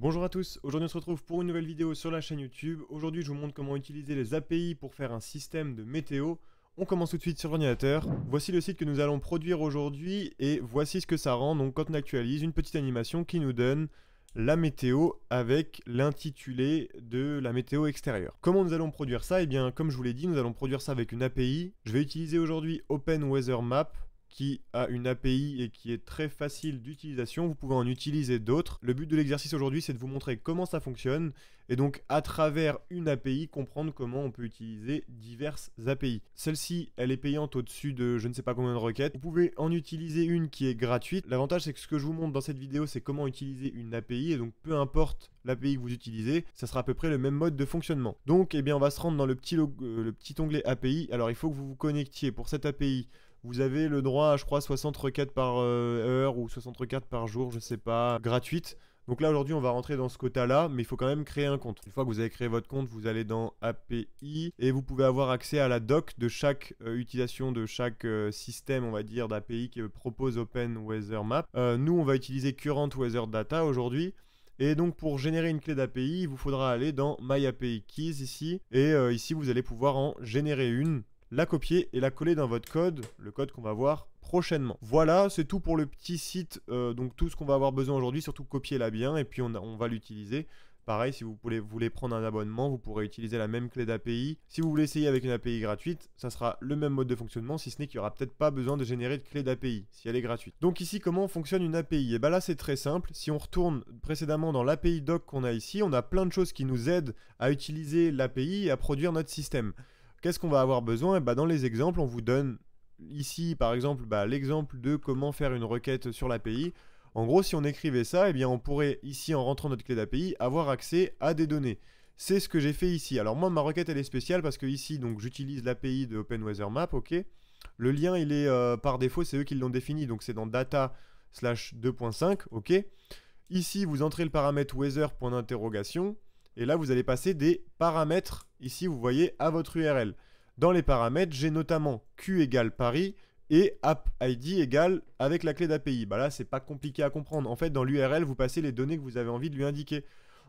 Bonjour à tous, aujourd'hui on se retrouve pour une nouvelle vidéo sur la chaîne YouTube. Aujourd'hui je vous montre comment utiliser les API pour faire un système de météo. On commence tout de suite sur l'ordinateur. Voici le site que nous allons produire aujourd'hui et voici ce que ça rend. Donc quand on actualise, une petite animation qui nous donne la météo avec l'intitulé de la météo extérieure. Comment nous allons produire ça Eh bien comme je vous l'ai dit, nous allons produire ça avec une API. Je vais utiliser aujourd'hui Open Weather Map qui a une API et qui est très facile d'utilisation. Vous pouvez en utiliser d'autres. Le but de l'exercice aujourd'hui, c'est de vous montrer comment ça fonctionne et donc à travers une API, comprendre comment on peut utiliser diverses API. Celle-ci, elle est payante au-dessus de je ne sais pas combien de requêtes. Vous pouvez en utiliser une qui est gratuite. L'avantage, c'est que ce que je vous montre dans cette vidéo, c'est comment utiliser une API et donc peu importe l'API que vous utilisez, ça sera à peu près le même mode de fonctionnement. Donc, eh bien, on va se rendre dans le petit, euh, le petit onglet API. Alors, il faut que vous vous connectiez pour cette API vous avez le droit à, je crois, 60 requêtes par euh, heure ou 60 requêtes par jour, je ne sais pas, gratuites. Donc là, aujourd'hui, on va rentrer dans ce quota-là, mais il faut quand même créer un compte. Une fois que vous avez créé votre compte, vous allez dans API et vous pouvez avoir accès à la doc de chaque euh, utilisation de chaque euh, système, on va dire, d'API qui propose Open Weather Map. nous, on va utiliser Current Weather Data aujourd'hui. Et donc pour générer une clé d'API, il vous faudra aller dans My API Keys ici. Et ici, vous allez pouvoir en générer une la copier et la coller dans votre code, le code qu'on va voir prochainement. Voilà, c'est tout pour le petit site, euh, donc tout ce qu'on va avoir besoin aujourd'hui, surtout copier la bien et puis on, va l'utiliser. Pareil, si vous voulez, voulez, prendre un abonnement, vous pourrez utiliser la même clé d'API. Si vous voulez essayer avec une API gratuite, ça sera le même mode de fonctionnement, si ce n'est qu'il n'y aura peut-être pas besoin de générer de clé d'API, si elle est gratuite. Donc ici, comment fonctionne une API Et eh bien là, c'est très simple. Si on retourne précédemment dans l'API doc qu'on a ici, on a plein de choses qui nous aident à utiliser l'API et à produire notre système. Qu'est-ce qu'on va avoir besoin eh ben, Dans les exemples, on vous donne ici, par exemple, bah, l'exemple de comment faire une requête sur l'API. En gros, si on écrivait ça, eh bien, on pourrait, ici, en rentrant notre clé d'API, avoir accès à des données. C'est ce que j'ai fait ici. Alors moi, ma requête, elle est spéciale parce que ici, donc, j'utilise l'API de OpenWeatherMap, ok Le lien, il est euh, par défaut, c'est eux qui l'ont défini, donc c'est dans data slash 2.5, ok Ici, vous entrez le paramètre weather.interrogation ». Et là, vous allez passer des paramètres, ici, vous voyez, à votre URL. Dans les paramètres, j'ai notamment Q égale Paris et app ID égale avec la clé d'API. Bah là, c'est pas compliqué à comprendre. En fait, dans l'URL, vous passez les données que vous avez envie de lui indiquer.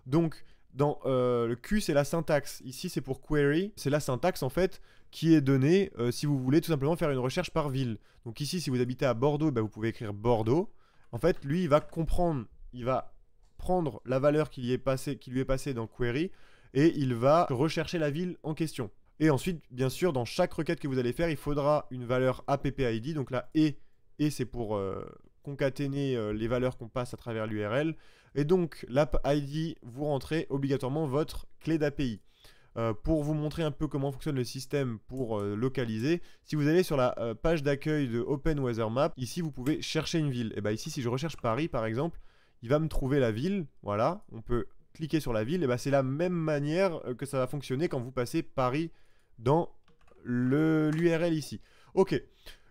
Donc, dans euh, le Q, c'est la syntaxe. Ici, c'est pour query. C'est la syntaxe, en fait, qui est donnée euh, si vous voulez tout simplement faire une recherche par ville. Donc ici, si vous habitez à Bordeaux, bah, vous pouvez écrire Bordeaux. En fait, lui, il va comprendre, il va prendre la valeur qui lui est passée, qui lui dans query et il va rechercher la ville en question. Et ensuite, bien sûr, dans chaque requête que vous allez faire, il faudra une valeur appid, Donc là, et, et c'est pour euh, concaténer euh, les valeurs qu'on passe à travers l'URL. Et donc, l'app-id, vous rentrez obligatoirement votre clé d'API. Euh, pour vous montrer un peu comment fonctionne le système pour localiser, si vous allez sur la page d'accueil de Open Weather Map, ici vous pouvez chercher une ville. Et bien ici, si je recherche Paris par exemple, il va me trouver la ville, voilà, on peut cliquer sur la ville, et bah c'est la même manière euh, que ça va fonctionner quand vous passez Paris dans l'URL ici. Ok,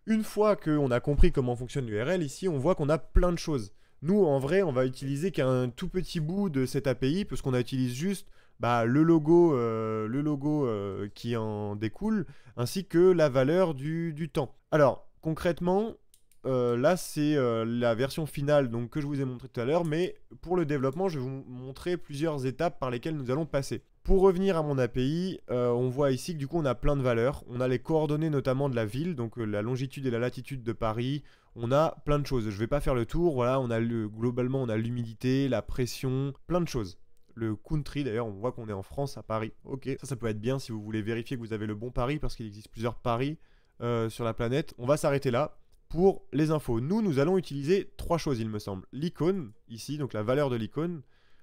une fois qu'on a compris comment fonctionne l'URL, ici on voit qu'on a plein de choses. Nous, en vrai, on va utiliser qu'un tout petit bout de cette API, parce qu'on utilise juste bah, le logo, euh, le logo euh, qui en découle, ainsi que la valeur du, du temps. Alors, concrètement, euh, là, c'est euh, la version finale donc, que je vous ai montré tout à l'heure, mais pour le développement, je vais vous montrer plusieurs étapes par lesquelles nous allons passer. Pour revenir à mon API, euh, on voit ici que du coup on a plein de valeurs. On a les coordonnées notamment de la ville, donc la longitude et la latitude de Paris. On a plein de choses. Je ne vais pas faire le tour. Voilà, on a le, globalement on a l'humidité, la pression, plein de choses le country. D'ailleurs, on voit qu'on est en France, à Paris. Ok, ça, ça peut être bien si vous voulez vérifier que vous avez le bon paris parce qu'il existe plusieurs paris sur la planète. On va s'arrêter là pour les infos. Nous, nous allons utiliser trois choses, il me semble. L'icône, ici, donc la valeur de l'icône,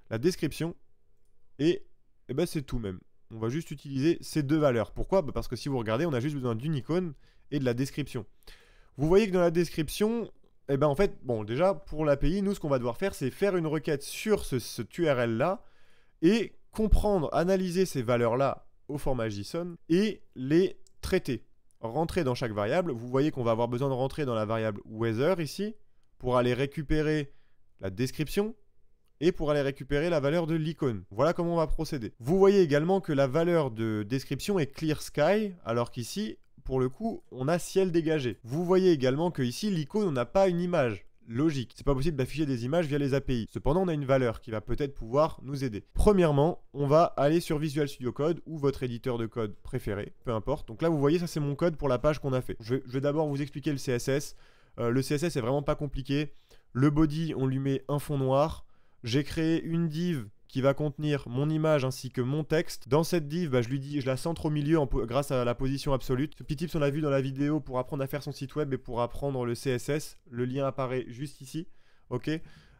la description, et, eh ben, c'est tout même. On va juste utiliser ces deux valeurs. Pourquoi bah, Parce que si vous regardez, on a juste besoin d'une icône et de la description. Vous voyez que dans la description, eh ben en fait, bon, déjà, pour l'API, nous, ce qu'on va devoir faire, c'est faire une requête sur ce, ce URL-là et comprendre, analyser ces valeurs-là au format JSON et les traiter rentrer dans chaque variable. Vous voyez qu'on va avoir besoin de rentrer dans la variable weather ici pour aller récupérer la description et pour aller récupérer la valeur de l'icône. Voilà comment on va procéder. Vous voyez également que la valeur de description est clear sky alors qu'ici pour le coup, on a ciel dégagé. Vous voyez également que ici l'icône, on n'a pas une image logique. C'est pas possible d'afficher des images via les API. Cependant, on a une valeur qui va peut-être pouvoir nous aider. Premièrement, on va aller sur Visual Studio Code ou votre éditeur de code préféré, peu importe. Donc là, vous voyez, ça c'est mon code pour la page qu'on a fait. Je vais, d'abord vous expliquer le CSS. Euh, le CSS est vraiment pas compliqué. Le body, on lui met un fond noir. J'ai créé une div qui va contenir mon image ainsi que mon texte. Dans cette div, bah, je lui dis, je la centre au milieu grâce à la position absolue. Ce petit tips, on l'a vu dans la vidéo pour apprendre à faire son site web et pour apprendre le CSS. Le lien apparaît juste ici. Ok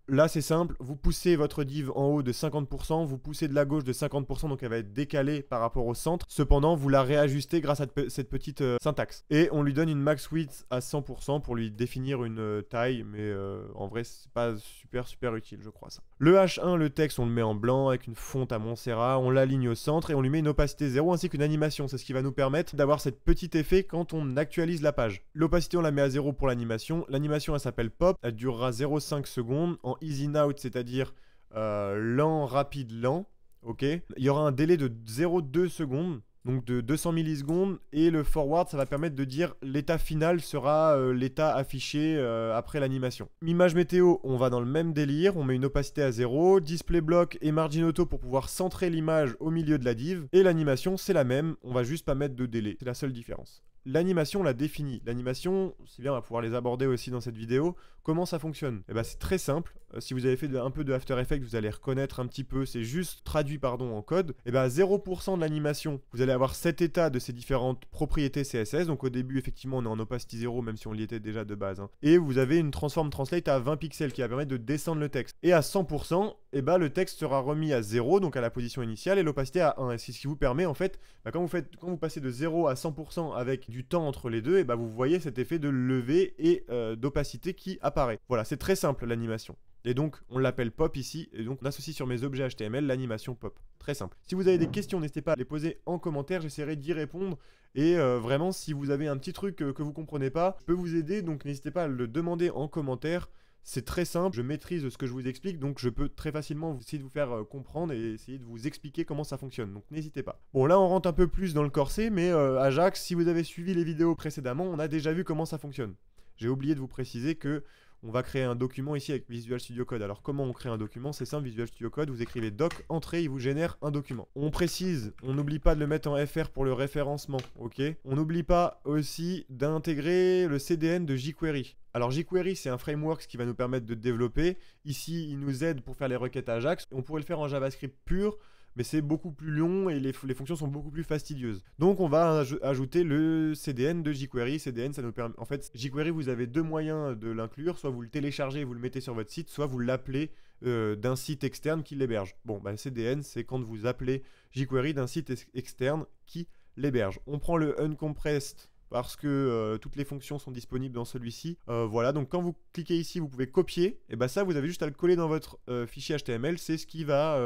Là, c'est simple, vous poussez votre div en haut de 50%, vous poussez de la gauche de 50%, donc elle va être décalée par rapport au centre. Cependant, vous la réajustez grâce à cette petite euh, syntaxe. Et on lui donne une max width à 100% pour lui définir une euh, taille, mais euh, en vrai, c'est pas super super utile, je crois ça. Le H1, le texte, on le met en blanc avec une fonte à Montserrat, on l'aligne au centre et on lui met une opacité 0 ainsi qu'une animation. C'est ce qui va nous permettre d'avoir cette petite effet quand on actualise la page. L'opacité, on la met à 0 pour l'animation. L'animation, elle s'appelle pop, elle durera 0,5 secondes. En easy out, c'est-à-dire euh, lent, rapide, lent, ok, il y aura un délai de 0,2 secondes, donc de 200 millisecondes, et le forward, ça va permettre de dire l'état final sera euh, l'état affiché euh, après l'animation. Image météo, on va dans le même délire, on met une opacité à 0, display block et margin auto pour pouvoir centrer l'image au milieu de la div, et l'animation, c'est la même, on va juste pas mettre de délai, c'est la seule différence. L'animation la définit. L'animation, c'est bien, on va pouvoir les aborder aussi dans cette vidéo. Comment ça fonctionne et eh ben, c'est très simple. Euh, si vous avez fait un peu de After Effects, vous allez reconnaître un petit peu. C'est juste traduit, pardon, en code. et eh ben, 0% de l'animation, vous allez avoir cet état de ces différentes propriétés CSS. Donc au début, effectivement, on est en opacity 0, même si on y était déjà de base. Hein. Et vous avez une transform translate à 20 pixels qui va permettre de descendre le texte. Et à 100%, eh ben, le texte sera remis à 0, donc à la position initiale, et l'opacité à 1. c'est ce qui vous permet, en fait, bah, quand, vous faites, quand vous passez de 0 à 100% avec du du temps entre les deux, et bah vous voyez cet effet de levée et euh, d'opacité qui apparaît. Voilà, c'est très simple l'animation. Et donc, on l'appelle pop ici, et donc on associe sur mes objets HTML l'animation pop. Très simple. Si vous avez des questions, n'hésitez pas à les poser en commentaire, j'essaierai d'y répondre. Et euh, vraiment, si vous avez un petit truc euh, que vous comprenez pas, je peux vous aider, donc n'hésitez pas à le demander en commentaire. C'est très simple, je maîtrise ce que je vous explique, donc je peux très facilement essayer de vous faire euh, comprendre et essayer de vous expliquer comment ça fonctionne, donc n'hésitez pas. Bon là on rentre un peu plus dans le corset, mais euh, Ajax, si vous avez suivi les vidéos précédemment, on a déjà vu comment ça fonctionne. J'ai oublié de vous préciser que on va créer un document ici avec Visual Studio Code. Alors comment on crée un document C'est simple, Visual Studio Code, vous écrivez doc, entrée, il vous génère un document. On précise, on n'oublie pas de le mettre en FR pour le référencement, ok On n'oublie pas aussi d'intégrer le CDN de jQuery. Alors jQuery, c'est un framework qui va nous permettre de développer. Ici, il nous aide pour faire les requêtes Ajax. On pourrait le faire en JavaScript pur, mais c'est beaucoup plus long et les, fonctions sont beaucoup plus fastidieuses. Donc on va ajouter le CDN de jQuery. CDN, ça nous permet... En fait, jQuery, vous avez deux moyens de l'inclure. Soit vous le téléchargez et vous le mettez sur votre site, soit vous l'appelez euh, d'un site externe qui l'héberge. Bon, bah, CDN, c'est quand vous appelez jQuery d'un site externe qui l'héberge. On prend le uncompressed parce que euh, toutes les fonctions sont disponibles dans celui-ci. Euh, voilà, donc quand vous cliquez ici, vous pouvez copier, et bien bah, ça, vous avez juste à le coller dans votre euh, fichier HTML, c'est ce qui va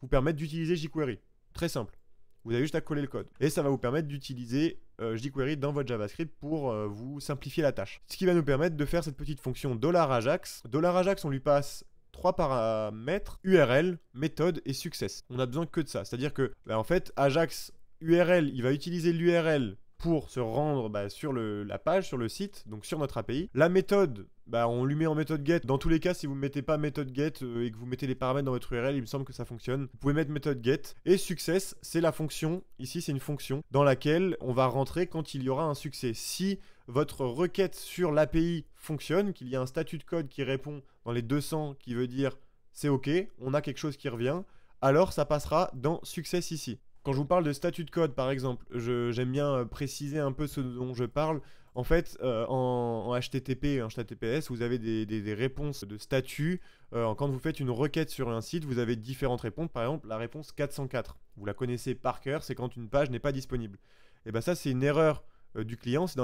vous permettre d'utiliser jQuery. Très simple. Vous avez juste à coller le code. Et ça va vous permettre d'utiliser jQuery dans votre JavaScript pour vous simplifier la tâche. Ce qui va nous permettre de faire cette petite fonction $ajax. $ajax, on lui passe trois paramètres, URL, méthode et success. On a besoin que de ça. C'est-à-dire que, bah, en fait, Ajax URL, il va utiliser l'URL pour se rendre bah, sur la page, sur le site, donc sur notre API. La méthode, bah, on lui met en méthode get. Dans tous les cas, si vous ne mettez pas méthode get euh, et que vous mettez les paramètres dans votre URL, il me semble que ça fonctionne. Vous pouvez mettre méthode get. Et success, c'est la fonction, ici c'est une fonction, dans laquelle on va rentrer quand il y aura un succès. Si votre requête sur l'API fonctionne, qu'il y a un statut de code qui répond dans les 200 qui veut dire c'est OK, on a quelque chose qui revient, alors ça passera dans success ici. Quand je vous parle de statut de code, par exemple, j'aime bien euh, préciser un peu ce dont je parle. En fait, euh, en, HTTP en HTTPS, vous avez des, réponses de statut. Euh, quand vous faites une requête sur un site, vous avez différentes réponses. Par exemple, la réponse 404, vous la connaissez par cœur, c'est quand une page n'est pas disponible. Et eh bien ça, c'est une erreur euh, du client, c'est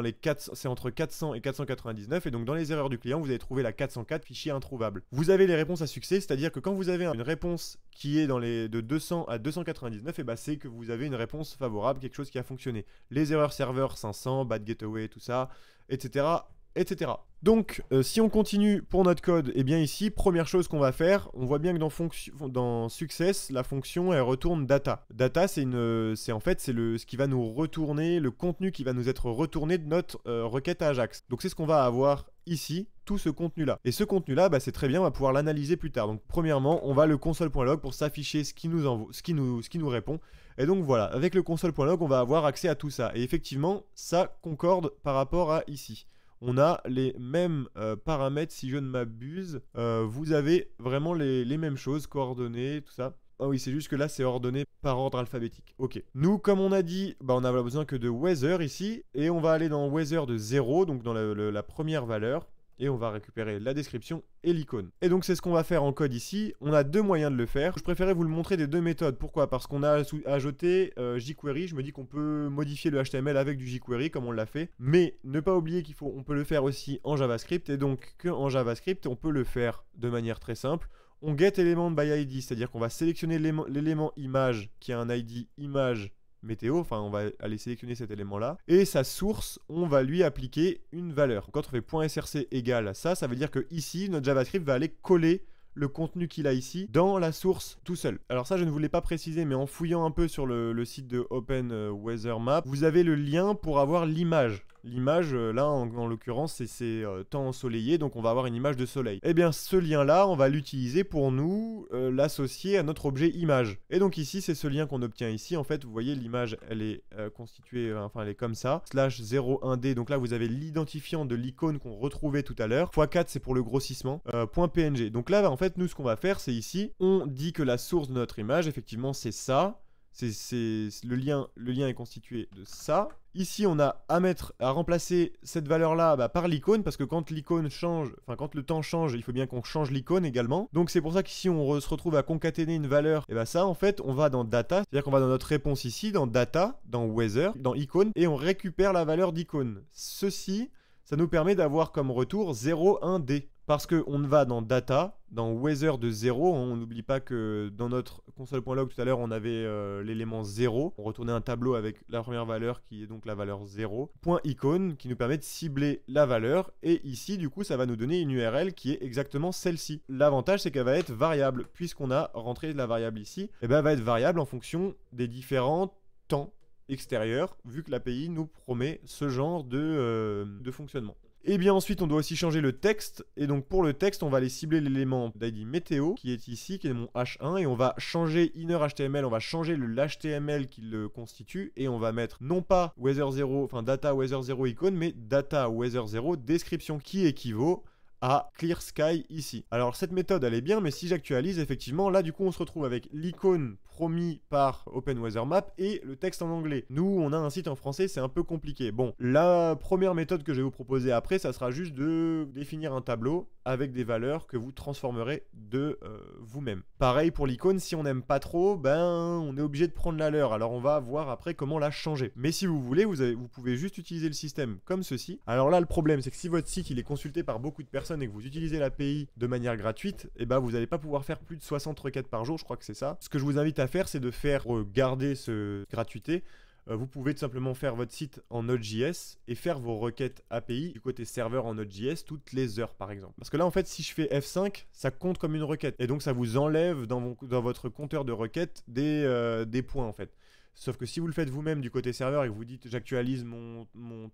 c'est entre 400 et 499, et donc dans les erreurs du client, vous allez trouver la 404 fichier introuvable. Vous avez les réponses à succès, c'est-à-dire que quand vous avez une réponse qui est dans les de 200 à 299, et bah c'est que vous avez une réponse favorable, quelque chose qui a fonctionné. Les erreurs serveur 500, bad gateway, tout ça, etc etc. Donc, euh, si on continue pour notre code, et eh bien ici, première chose qu'on va faire, on voit bien que dans, Success, la fonction, elle retourne data. Data, euh, c'est en fait, c'est le, ce qui va nous retourner, le contenu qui va nous être retourné de notre euh, requête à Ajax. Donc, c'est ce qu'on va avoir ici, tout ce contenu-là. Et ce contenu-là, bah, c'est très bien, on va pouvoir l'analyser plus tard. Donc, premièrement, on va le console.log pour s'afficher ce ce ce qui nous répond. Et donc voilà, avec le console.log, on va avoir accès à tout ça. Et effectivement, ça concorde par rapport à ici on a les mêmes euh, paramètres si je ne m'abuse. Euh, vous avez vraiment les, mêmes choses, coordonnées, tout ça. Ah oui, c'est juste que là, c'est ordonné par ordre alphabétique. Ok. Nous, comme on a dit, bah, on n'a besoin que de weather ici. Et on va aller dans weather de 0, donc dans la première valeur et on va récupérer la description et l'icône. Et donc c'est ce qu'on va faire en code ici, on a deux moyens de le faire. Je préférais vous le montrer des deux méthodes, pourquoi Parce qu'on a ajouté euh, jQuery, je me dis qu'on peut modifier le HTML avec du jQuery comme on l'a fait, mais ne pas oublier qu'il faut, on peut le faire aussi en JavaScript, et donc qu'en JavaScript on peut le faire de manière très simple, on get by c'est-à-dire qu'on va sélectionner l'élément image qui a un ID image météo, enfin on va aller sélectionner cet élément-là, et sa source, on va lui appliquer une valeur. Quand on fait .src égale à ça, ça veut dire que ici, notre JavaScript va aller coller le contenu qu'il a ici dans la source tout seul. Alors ça je ne voulais pas préciser mais en fouillant un peu sur le, le site de Open euh, Weather Map, vous avez le lien pour avoir l'image l'image, euh, là en, l'occurrence, c'est euh, temps ensoleillé, donc on va avoir une image de soleil. Et eh bien, ce lien-là, on va l'utiliser pour nous euh, l'associer à notre objet image. Et donc ici, c'est ce lien qu'on obtient ici. En fait, vous voyez, l'image, elle est constituée, enfin, elle est comme ça, slash 01D. Donc là, vous avez l'identifiant de l'icône qu'on retrouvait tout à l'heure. x4, c'est pour le grossissement. point .png. Donc là, en fait, nous, ce qu'on va faire, c'est ici, on dit que la source de notre image, effectivement, c'est ça c'est le lien, le lien est constitué de ça. Ici, on a à mettre, à remplacer cette valeur-là bah, par l'icône, parce que quand l'icône change, enfin quand le temps change, il faut bien qu'on change l'icône également. Donc c'est pour ça que si on se retrouve à concaténer une valeur, et bah ça, en fait, on va dans data, c'est-à-dire qu'on va dans notre réponse ici, dans data, dans weather, dans icône, et on récupère la valeur d'icône. Ceci, ça nous permet d'avoir comme retour 0, 1, D parce qu'on va dans Data, dans Weather de 0. Hein, on n'oublie pas que dans notre console.log tout à l'heure, on avait euh, l'élément 0. On retournait un tableau avec la première valeur qui est donc la valeur 0. Point icône qui nous permet de cibler la valeur. Et ici, du coup, ça va nous donner une URL qui est exactement celle-ci. L'avantage, c'est qu'elle va être variable. Puisqu'on a rentré la variable ici, et eh ben, elle va être variable en fonction des différents temps extérieurs, vu que l'API nous promet ce genre de, euh, de fonctionnement. Et eh bien ensuite, on doit aussi changer le texte. Et donc pour le texte, on va aller cibler l'élément d'ID météo qui est ici, qui est mon H1, et on va changer inner HTML, on va changer l'HTML qui le constitue, et on va mettre non pas weather 0, enfin data weather 0 icône, mais data weather 0 description qui équivaut à Clear Sky ici. Alors cette méthode elle est bien mais si j'actualise effectivement là du coup on se retrouve avec l'icône promis par Open Weather Map et le texte en anglais. Nous on a un site en français c'est un peu compliqué. Bon la première méthode que je vais vous proposer après ça sera juste de définir un tableau avec des valeurs que vous transformerez de euh, vous-même. Pareil pour l'icône, si on n'aime pas trop, ben on est obligé de prendre la leur, alors on va voir après comment la changer. Mais si vous voulez, vous, pouvez juste utiliser le système comme ceci. Alors là, le problème, c'est que si votre site il est consulté par beaucoup de personnes et que vous utilisez l'API de manière gratuite, et eh ben vous n'allez pas pouvoir faire plus de 60 requêtes par jour, je crois que c'est ça. Ce que je vous invite à faire, c'est de faire euh, garder ce gratuité euh, vous pouvez tout simplement faire votre site en Node.js et faire vos requêtes API du côté serveur en Node.js toutes les heures par exemple. Parce que là en fait si je fais F5, ça compte comme une requête et donc ça vous enlève dans, dans votre compteur de requêtes des, euh, des points en fait. Sauf que si vous le faites vous-même du côté serveur et que vous dites j'actualise mon,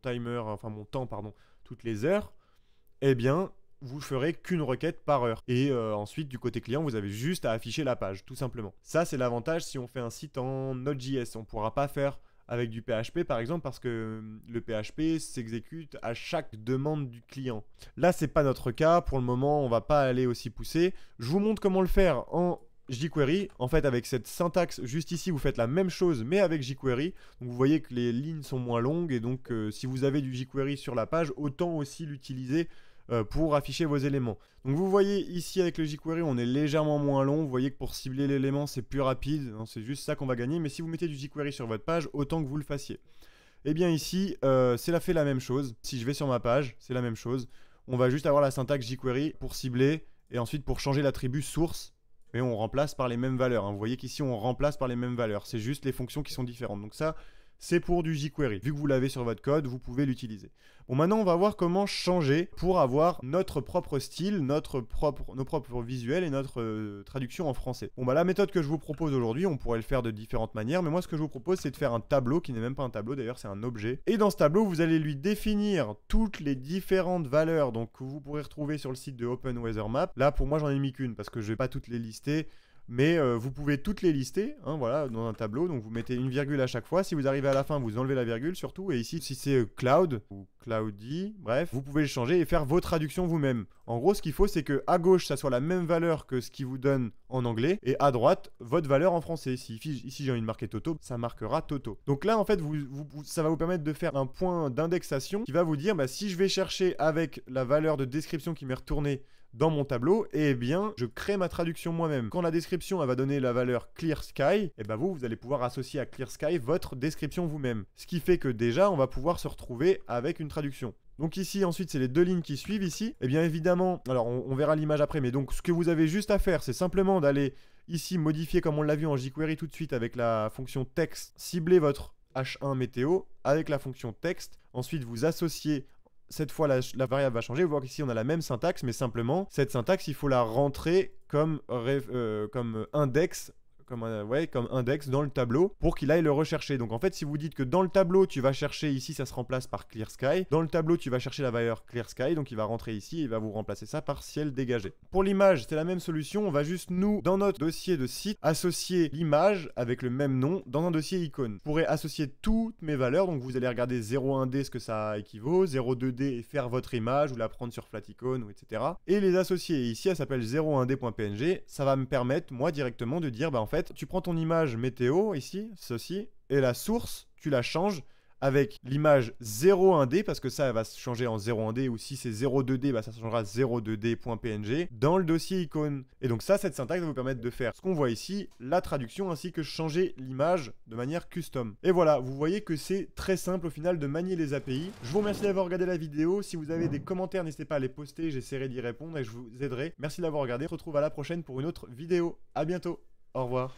timer, enfin mon temps pardon, toutes les heures, eh bien vous ferez qu'une requête par heure. Et euh, ensuite, du côté client, vous avez juste à afficher la page, tout simplement. Ça, c'est l'avantage si on fait un site en Node.js. On ne pourra pas faire avec du PHP par exemple parce que euh, le PHP s'exécute à chaque demande du client. Là, c'est pas notre cas. Pour le moment, on va pas aller aussi pousser. Je vous montre comment le faire en jQuery. En fait, avec cette syntaxe juste ici, vous faites la même chose mais avec jQuery. vous voyez que les lignes sont moins longues et donc euh, si vous avez du jQuery sur la page, autant aussi l'utiliser euh, pour afficher vos éléments. Donc vous voyez ici avec le jQuery, on est légèrement moins long. Vous voyez que pour cibler l'élément, c'est plus rapide. Hein, c'est juste ça qu'on va gagner. Mais si vous mettez du jQuery sur votre page, autant que vous le fassiez. Et eh bien ici, euh, c'est la fait la même chose. Si je vais sur ma page, c'est la même chose. On va juste avoir la syntaxe jQuery pour cibler et ensuite pour changer l'attribut source et on remplace par les mêmes valeurs. Hein. Vous voyez qu'ici on remplace par les mêmes valeurs, c'est juste les fonctions qui sont différentes. Donc ça, c'est pour du jQuery. Vu que vous l'avez sur votre code, vous pouvez l'utiliser. Bon, maintenant, on va voir comment changer pour avoir notre propre style, notre propre, nos propres visuels et notre euh, traduction en français. Bon, bah, la méthode que je vous propose aujourd'hui, on pourrait le faire de différentes manières, mais moi, ce que je vous propose, c'est de faire un tableau qui n'est même pas un tableau, d'ailleurs, c'est un objet. Et dans ce tableau, vous allez lui définir toutes les différentes valeurs donc, que vous pourrez retrouver sur le site de Open Weather Map. Là, pour moi, j'en ai mis qu'une parce que je ne vais pas toutes les lister mais euh, vous pouvez toutes les lister, hein, voilà, dans un tableau. Donc vous mettez une virgule à chaque fois. Si vous arrivez à la fin, vous enlevez la virgule surtout. Et ici, si c'est euh, cloud ou cloudy, bref, vous pouvez le changer et faire vos traductions vous-même. En gros, ce qu'il faut, c'est que à gauche, ça soit la même valeur que ce qui vous donne en anglais, et à droite, votre valeur en français. Si ici j'ai envie de marquer Toto, ça marquera Toto. Donc là, en fait, ça va vous permettre de faire un point d'indexation qui va vous dire, bah, si je vais chercher avec la valeur de description qui m'est retournée dans mon tableau, et eh bien, je crée ma traduction moi-même. Quand la description, elle va donner la valeur clear sky, et eh ben vous, vous allez pouvoir associer à clear sky votre description vous-même. Ce qui fait que déjà, on va pouvoir se retrouver avec une traduction. Donc ici, ensuite, c'est les deux lignes qui suivent ici. Et eh bien évidemment, alors on, verra l'image après, mais donc ce que vous avez juste à faire, c'est simplement d'aller ici modifier, comme on l'a vu en jQuery tout de suite avec la fonction texte, cibler votre H1 météo avec la fonction texte. Ensuite, vous associez cette fois la, variable va changer. Vous voyez qu'ici on a la même syntaxe, mais simplement cette syntaxe il faut la rentrer comme, euh, comme index comme, ouais, comme index dans le tableau pour qu'il aille le rechercher. Donc en fait, si vous dites que dans le tableau, tu vas chercher ici, ça se remplace par clear sky. Dans le tableau, tu vas chercher la valeur clear sky, donc il va rentrer ici et il va vous remplacer ça par ciel dégagé. Pour l'image, c'est la même solution. On va juste nous, dans notre dossier de site, associer l'image avec le même nom dans un dossier icône. Je pourrais associer toutes mes valeurs. Donc vous allez regarder 0,1D ce que ça équivaut, 0,2D et faire votre image ou la prendre sur Flaticon ou etc. Et les associer. ici, elle s'appelle 0,1D.png. Ça va me permettre, moi, directement de dire, bah en fait, tu prends ton image météo ici, ceci, et la source, tu la changes avec l'image 0.1D, parce que ça, va se changer en 0.1D, ou si c'est 0.2D, bah, ça changera 0.2D.png, dans le dossier icône. Et donc ça, cette syntaxe va vous permettre de faire ce qu'on voit ici, la traduction, ainsi que changer l'image de manière custom. Et voilà, vous voyez que c'est très simple au final de manier les API. Je vous remercie d'avoir regardé la vidéo. Si vous avez des commentaires, n'hésitez pas à les poster, j'essaierai d'y répondre et je vous aiderai. Merci d'avoir regardé, on se retrouve à la prochaine pour une autre vidéo. à bientôt au revoir.